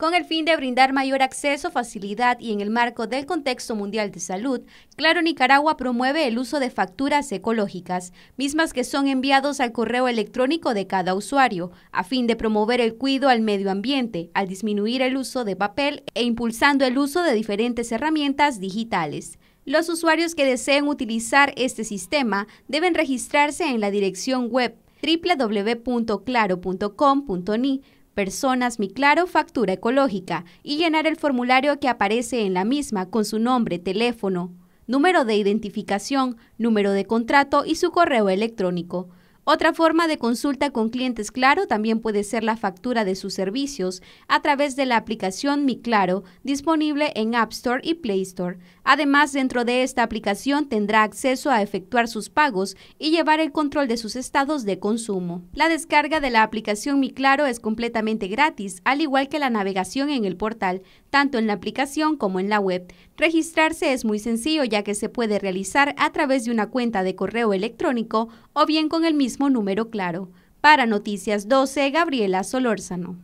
Con el fin de brindar mayor acceso, facilidad y en el marco del contexto mundial de salud, Claro Nicaragua promueve el uso de facturas ecológicas, mismas que son enviados al correo electrónico de cada usuario, a fin de promover el cuidado al medio ambiente, al disminuir el uso de papel e impulsando el uso de diferentes herramientas digitales. Los usuarios que deseen utilizar este sistema deben registrarse en la dirección web www.claro.com.ni Personas Mi Claro Factura Ecológica y llenar el formulario que aparece en la misma con su nombre, teléfono, número de identificación, número de contrato y su correo electrónico. Otra forma de consulta con clientes Claro también puede ser la factura de sus servicios a través de la aplicación Mi Claro, disponible en App Store y Play Store. Además, dentro de esta aplicación tendrá acceso a efectuar sus pagos y llevar el control de sus estados de consumo. La descarga de la aplicación Mi Claro es completamente gratis, al igual que la navegación en el portal, tanto en la aplicación como en la web. Registrarse es muy sencillo ya que se puede realizar a través de una cuenta de correo electrónico o bien con el mismo número claro. Para Noticias 12, Gabriela Solórzano.